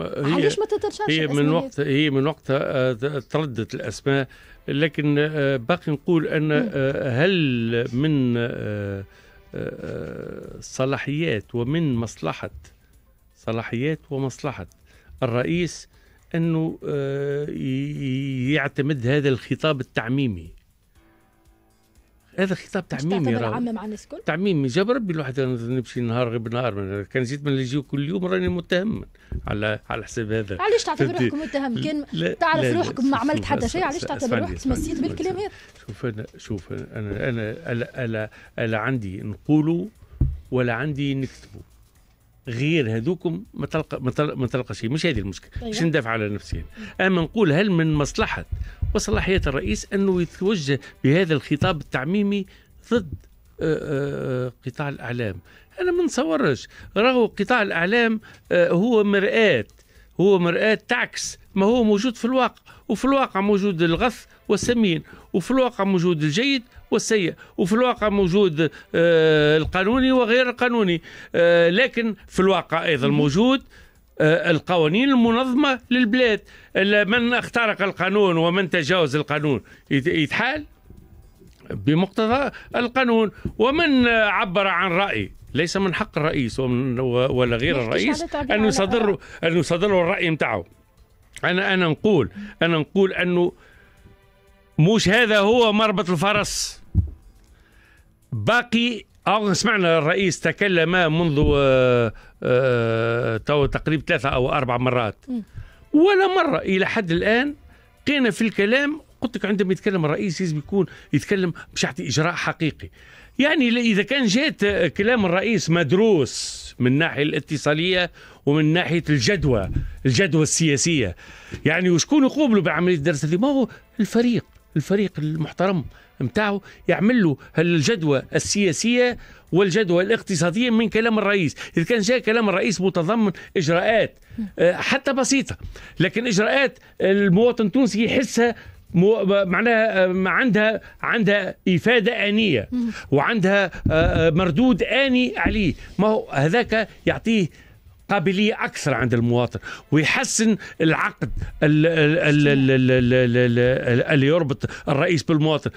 آه، هي ما تترشحش هي من وقت هي آه، من وقتها تردت الاسماء لكن آه، باقي نقول ان هل من صلاحيات ومن مصلحه صلاحيات ومصلحه الرئيس انه يعتمد هذا الخطاب التعميمي هذا خطاب تعميمي تعمم على تعميمي جاب ربي الواحد نمشي نهار غير بنهار كان جيت من اللي كل يوم راني متهم على على حساب هذا علاش تعتبر روحك متهم كان لا تعرف لا روحك ما عملت حتى شيء علاش تعتبر روحك تمسيت بالكلام هذا شوف انا شوف انا انا الا الا, ألا عندي نقولوا ولا عندي نكتبوا غير هذوكم ما تلقى ما تلقى, ما تلقى شيء مش هذه المشكله أيوة. باش ندافع على نفسي اما نقول هل من مصلحه وصلاحية الرئيس أنه يتوجه بهذا الخطاب التعميمي ضد آه، آه، قطاع الأعلام أنا ما نصورش راهو قطاع الأعلام آه، هو مرآة هو مرآة تعكس ما هو موجود في الواقع وفي الواقع موجود الغث والسمين وفي الواقع موجود الجيد والسيء وفي الواقع موجود القانوني وغير القانوني لكن في الواقع أيضا موجود آه، القوانين المنظمه للبلاد من اخترق القانون ومن تجاوز القانون يتحال بمقتضى القانون ومن عبر عن راي ليس من حق الرئيس ولا غير الرئيس ان يصدر ان يصدر الراي نتاعو انا انا نقول انا نقول انه مش هذا هو مربط الفرس باقي أو سمعنا الرئيس تكلم منذ آه، آه، تقريبا ثلاثة أو أربع مرات ولا مرة إلى حد الآن قينا في الكلام قلت لك عندما يتكلم الرئيس لازم يكون يتكلم مش يعطي إجراء حقيقي يعني إذا كان جات آه، كلام الرئيس مدروس من ناحية الاتصالية ومن ناحية الجدوى الجدوى السياسية يعني وشكون يقوموا بعملية الدرس هذه ما هو الفريق الفريق المحترم نتاعه يعمل له الجدوى السياسيه والجدوى الاقتصاديه من كلام الرئيس، اذا كان جاء كلام الرئيس متضمن اجراءات آه، حتى بسيطه، لكن اجراءات المواطن التونسي يحسها معناها آه، عندها عندها إفادة آنية وعندها آه، مردود آني عليه ما هو هذاك يعطيه قابلية أكثر عند المواطن ويحسن العقد اللي يربط الرئيس بالمواطن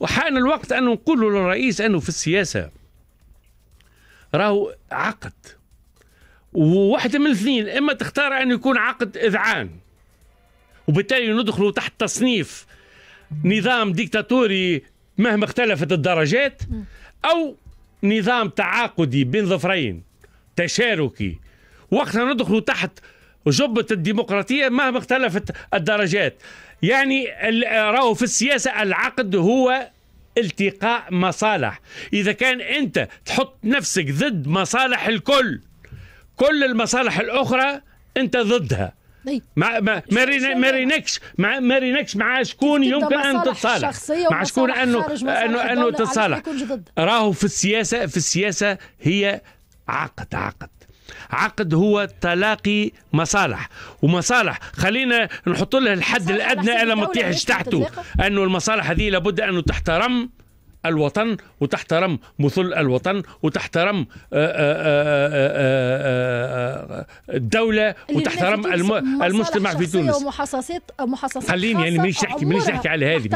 وحان الوقت أنه نقول للرئيس أنه في السياسة راهو عقد وواحدة من الاثنين إما تختار أن يكون عقد إذعان وبالتالي ندخله تحت تصنيف نظام ديكتاتوري مهما اختلفت الدرجات أو نظام تعاقدي بين ظفرين تشاركي وقتها ندخل تحت جبة الديمقراطية مهما اختلفت الدرجات يعني راهو في السياسة العقد هو التقاء مصالح إذا كان أنت تحط نفسك ضد مصالح الكل كل المصالح الأخرى أنت ضدها طيب. ما ما ما رينكش ما ما رينكش مع شكون يمكن ان تتصالح مع شكون انه انه انه تتصالح راهو في السياسه في السياسه هي عقد عقد عقد هو تلاقي مصالح ومصالح خلينا نحط لها الحد الادنى الا ما تطيحش تحته انه المصالح هذه لابد ان تحترم الوطن وتحترم مثل الوطن وتحترم آه، آه، آه، الدولة وتحترم المجتمع في تونس ومحصصات محصصات خليني يعني مانيش نحكي مانيش نحكي على هذه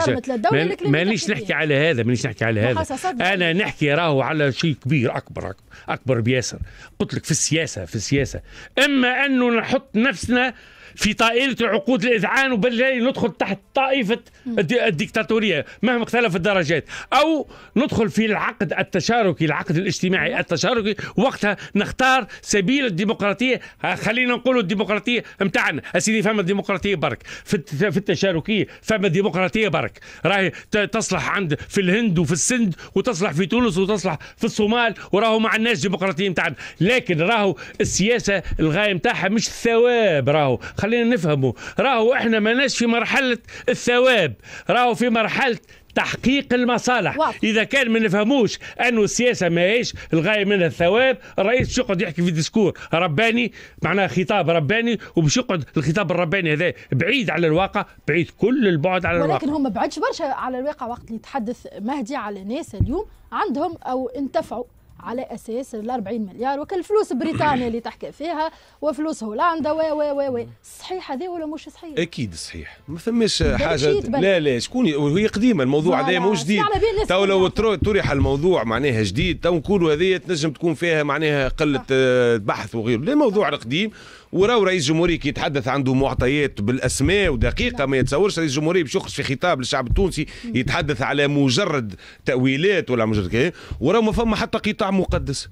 مانيش نحكي على هذا مانيش نحكي على هذا انا نحكي راهو على شيء كبير اكبر اكبر بياسر قلت لك في السياسة في السياسة اما انه نحط نفسنا في طائله عقود الاذعان وبالله ندخل تحت طائفه الديكتاتوريه مهما اختلف الدرجات او ندخل في العقد التشاركي العقد الاجتماعي التشاركي وقتها نختار سبيل الديمقراطيه آه، خلينا نقولوا الديمقراطيه نتاعنا اسيدي آه، فما الديمقراطيه برك في التشاركيه فما الديمقراطيه برك راهي تصلح عند في الهند وفي السند وتصلح في تونس وتصلح في الصومال وراهو ما عندناش ديمقراطيه نتاعنا لكن راهو السياسه الغايه نتاعها مش الثواب راهو خلينا نفهمه راهو احنا ماناش في مرحله الثواب راهو في مرحله تحقيق المصالح واضح. اذا كان ما نفهموش انه السياسه ماهيش الغايه منها الثواب الرئيس يقعد يحكي في ديسكور رباني معناه خطاب رباني وباش يقعد الخطاب الرباني هذا بعيد على الواقع بعيد كل البعد على الواقع ولكن هم بعدش برشا على الواقع وقت اللي يتحدث مهدي على ناس اليوم عندهم او انتفعوا على اساس ال 40 مليار وكل فلوس بريطانيا اللي تحكي فيها وفلوس هولندا و و و و صحيح هذا ولا مش صحيح؟ اكيد صحيح ما فماش حاجه لا لا شكون وهي قديمه الموضوع هذا مو جديد تو لو طرح الموضوع معناها جديد تو نقولوا هذه تنجم تكون فيها معناها قله آه، بحث وغيره لا موضوع قديم وراو رئيس الجمهورية كي يتحدث عنده معطيات بالاسماء ودقيقه ما يتصورش رئيس الجمهورية باش يخرج في خطاب للشعب التونسي يتحدث على مجرد تاويلات ولا مجرد كذا وراو ما فما حتى قطاع قطاع مقدس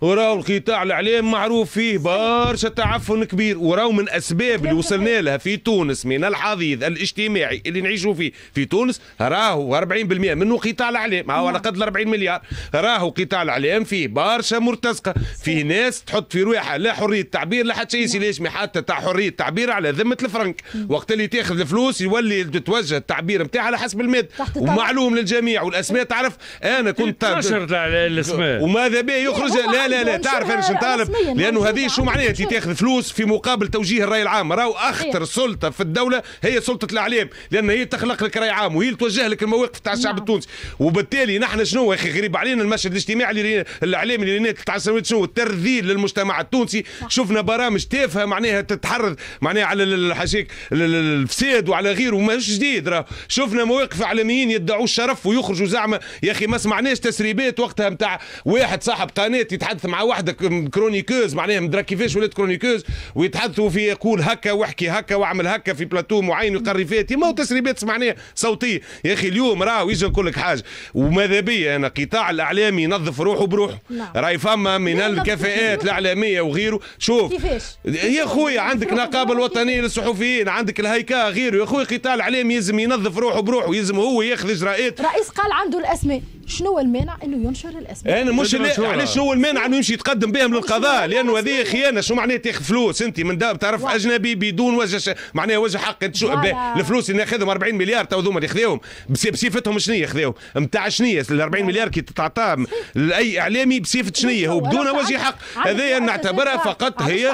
وراو القطاع الاعلام معروف فيه برشا تعفن كبير وراو من اسباب اللي وصلنا لها في تونس من الحضيض الاجتماعي اللي نعيشوا فيه في تونس راهو 40% منه قطاع الاعلام نعم. على قد 40 مليار راهو قطاع الاعلام فيه برشا مرتزقه فيه ناس تحط في روحها لا حريه تعبير لا حتى شيء نعم. ليش حتى تاع حريه تعبير على ذمه الفرنك وقت اللي تاخذ الفلوس يولي تتوجه التعبير نتاعها على حسب الماده ومعلوم للجميع والاسماء تعرف انا كنت تنشر الاسماء وماذا به يخرج لا لا لا تعرف انا نطالب لانه هذه شو معناها انت تاخذ فلوس في مقابل توجيه الراي العام راهو اخطر سلطه في الدوله هي سلطه الاعلام لان هي تخلق لك راي عام وهي اللي توجه لك المواقف تاع الشعب نعم. التونسي وبالتالي نحن شنو يا اخي غريب علينا المشهد الاجتماعي اللي الاعلامي اللي تاع شنو الترذيل للمجتمع التونسي شفنا برامج تافهه معناها تتحرض معناها على الحشيك الفساد وعلى غيره ماهوش جديد راه شفنا مواقف اعلاميين يدعوا الشرف ويخرجوا زعما يا اخي ما سمعناش تسريبات وقتها نتاع واحد واحد صاحب قناه يتحدث مع واحده كرونيكوز معناها مدرا كيفاش ولات كرونيكوز ويتحدثوا في يقول هكا واحكي هكا واعمل هكا في بلاتو معين ويقري فيه ما تسريبات سمعناها صوتيه يا اخي اليوم راه يجي نقول لك حاجه وماذا بيا انا قطاع الاعلام ينظف روحه بروحه نعم. راهي فما من الكفاءات الاعلاميه وغيره شوف كيفاش يا خويا عندك النقابه الوطنيه للصحفيين عندك الهيكا غيره يا خويا قطاع الاعلام يلزم ينظف روحه بروحه يلزم هو ياخذ اجراءات رئيس قال عنده الاسماء شنو هو المانع انه ينشر الاسماء انا مش علاش هو المانع انه يمشي يتقدم بهم للقضاء لانه هذه خيانه شو معناها تاخذ فلوس انت من تعرف اجنبي بدون وجه ش... معناها وجه حق انت شو الفلوس اللي ناخذهم 40 مليار تو ذوما اللي خذاهم بصفتهم شنية خذاهم نتاع شنية ال 40 مليار كي تتعطى لاي اعلامي بصفه شنية هو بدون وجه حق هذه نعتبرها فقط هي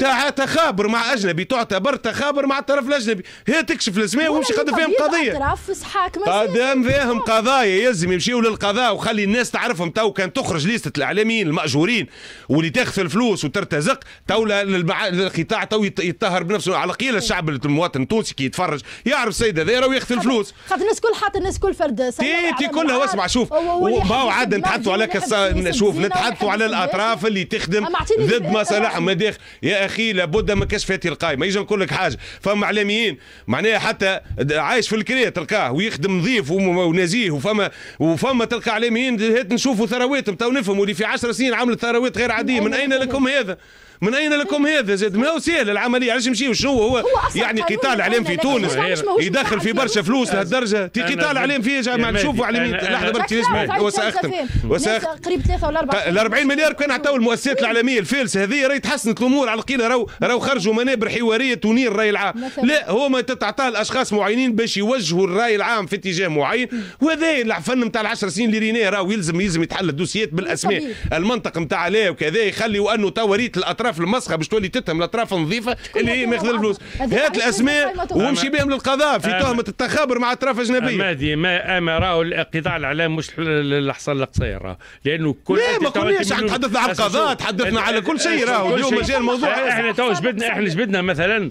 تاع تخابر مع اجنبي تعتبر تخابر مع الطرف الاجنبي هي تكشف الاسماء ويمشي يقدم فيهم قضيه قدم فيهم قضايا يلزم يمشيو للقضاء وخلي الناس تعرفهم تو كان تخرج ليستة الاعلاميين الماجورين واللي تاخذ الفلوس وترتزق تو القطاع تو يتطهر بنفسه على قيل الشعب المواطن التونسي كي يتفرج يعرف السيد هذا راهو ياخذ الفلوس خاطر الناس كل حاطة الناس كل فرد تي تي كلها واسمع شوف ما هو عاد نتحدثوا على شوف نتحدثوا على الاطراف اللي تخدم ضد مصالحهم يا اخي لابد ما كشف فاتي القايمه يجي نقول لك حاجه فما اعلاميين معناها حتى عايش في الكريه تلقاه ويخدم نظيف ونزيه وفما وفما فما تلقى هات نشوفوا ثرواتهم تو نفهموا اللي في 10 سنين عملت ثروات غير عاديه من اين لكم هذا؟ من اين لكم هذا زاد ما هو سهل العمليه علاش نمشيو شنو هو, هو يعني قتال الاعلام في تونس يدخل في برشا فلوس لهالدرجه تي قتال اعلام فيه جماعه نشوفوا مين لحظه برك وساختم وساختم قريب ثلاثه ولا اربعه ال 40 مليار كان عطاو المؤسسات الاعلاميه الفالسه هذه راهي تحسنت الامور على القيله راهو راهو خرجوا منابر حواريه تنير الراي العام لا هو ما تتعطى لاشخاص معينين باش يوجهوا الراي العام في اتجاه معين وهذا الفن نتاع 10 سنين اللي راهو يلزم يلزم يتحل الدوسيات بالاسماء المنطق نتاع لا وكذا يخلي انه توريت الاطراف المسخه باش تولي تتهم الاطراف النظيفه اللي هي ماخذ الفلوس هات الاسماء وامشي بهم للقضاء في تهمه التخابر مع اطراف اجنبيه أما, ما اما راهو قطاع الاعلام مش الحصل القصير لانه كل لا ما قلناش تحدثنا على القضاء تحدثنا على كل شيء راهو اليوم مجال الموضوع احنا تو جبدنا احنا جبدنا مثلا